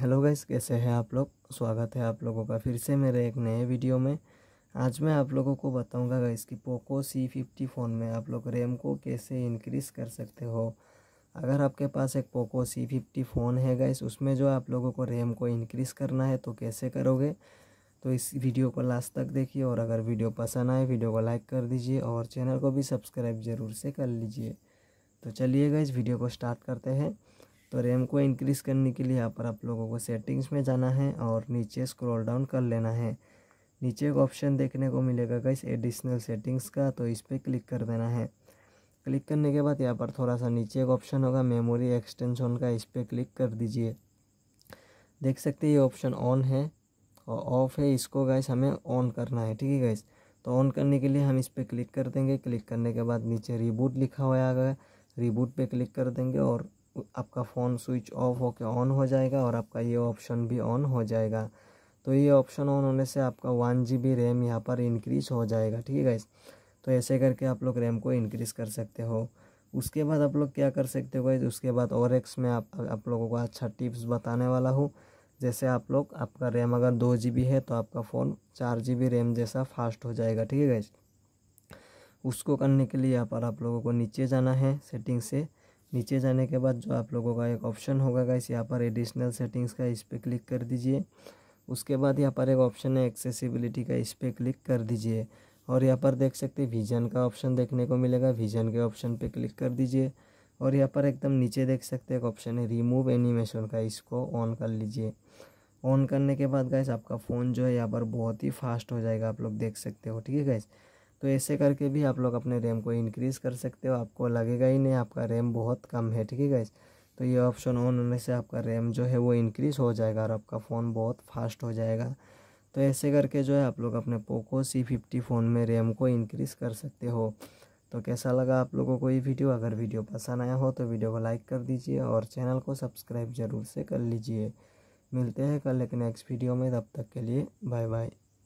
hello guys कैसे हैं आप लोग स्वागत है आप लोगों का फिर से मेरे एक नए वीडियो में आज मैं आप लोगों को बताऊंगा गाइस कि पोको सी फिफ्टी फ़ोन में आप लोग रैम को कैसे इंक्रीज़ कर सकते हो अगर आपके पास एक पोको सी फिफ्टी फ़ोन है गाइस उसमें जो आप लोगों को रैम को इंक्रीज़ करना है तो कैसे करोगे तो इस वीडियो को लास्ट तक देखिए और अगर वीडियो पसंद आए वीडियो को लाइक कर दीजिए और चैनल को भी सब्सक्राइब ज़रूर से कर लीजिए तो चलिए गाइस वीडियो को स्टार्ट करते हैं तो रैम को इंक्रीज़ करने के लिए यहाँ पर आप लोगों को सेटिंग्स में जाना है और नीचे स्क्रॉल डाउन कर लेना है नीचे एक ऑप्शन देखने को मिलेगा गैस एडिशनल सेटिंग्स का तो इस पर क्लिक कर देना है क्लिक करने के बाद यहाँ पर थोड़ा सा नीचे एक ऑप्शन होगा मेमोरी एक्सटेंशन का इस पर क्लिक कर दीजिए देख सकते हैं ये ऑप्शन ऑन है और ऑफ़ है इसको गैस हमें ऑन करना है ठीक है गैस तो ऑन करने के लिए हम इस पर क्लिक कर देंगे क्लिक करने के बाद नीचे रिबूट लिखा हुआ आ गया रिबूट पे क्लिक कर देंगे और आपका फ़ोन स्विच ऑफ होकर ऑन हो जाएगा और आपका ये ऑप्शन भी ऑन हो जाएगा तो ये ऑप्शन ऑन होने से आपका वन जी बी रैम यहाँ पर इंक्रीज हो जाएगा ठीक है गाइस तो ऐसे करके आप लोग रैम को इंक्रीज़ कर सकते हो उसके बाद आप लोग क्या कर सकते हो गाइस उसके बाद और एक्स में आप आप लोगों को अच्छा टिप्स बताने वाला हूँ जैसे आप लोग आपका रैम अगर दो जी बी है तो आपका फ़ोन चार जी बी रैम जैसा फास्ट हो जाएगा ठीक है गाइस उसको करने के लिए यहाँ पर आप लोगों को नीचे जाना है सेटिंग से नीचे जाने के बाद जो आप लोगों का एक ऑप्शन होगा गाइस यहाँ पर एडिशनल सेटिंग्स का इस पर क्लिक कर दीजिए उसके बाद यहाँ पर एक ऑप्शन है एक्सेसिबिलिटी का इस पर क्लिक कर दीजिए और यहाँ पर देख सकते विजन का ऑप्शन देखने को मिलेगा विजन के ऑप्शन पे क्लिक कर दीजिए और यहाँ पर एकदम नीचे देख सकते एक ऑप्शन है रिमूव एनिमेशन का इसको ऑन कर लीजिए ऑन करने के बाद गैस आपका फ़ोन जो है यहाँ पर बहुत ही फास्ट हो जाएगा आप लोग देख सकते हो ठीक है गैस तो ऐसे करके भी आप लोग अपने रैम को इंक्रीज़ कर सकते हो आपको लगेगा ही नहीं आपका रैम बहुत कम है ठीक है गाइज तो ये ऑप्शन ऑन होने से आपका रैम जो है वो इंक्रीज़ हो जाएगा और आपका फ़ोन बहुत फास्ट हो जाएगा तो ऐसे करके जो है आप लोग अपने पोको सी फिफ्टी फ़ोन में रैम को इंक्रीज़ कर सकते हो तो कैसा लगा आप लोगों को ये वीडियो अगर वीडियो पसंद आया हो तो वीडियो को लाइक कर दीजिए और चैनल को सब्सक्राइब ज़रूर से कर लीजिए मिलते हैं कल एक नेक्स्ट वीडियो में तब तक के लिए बाय बाय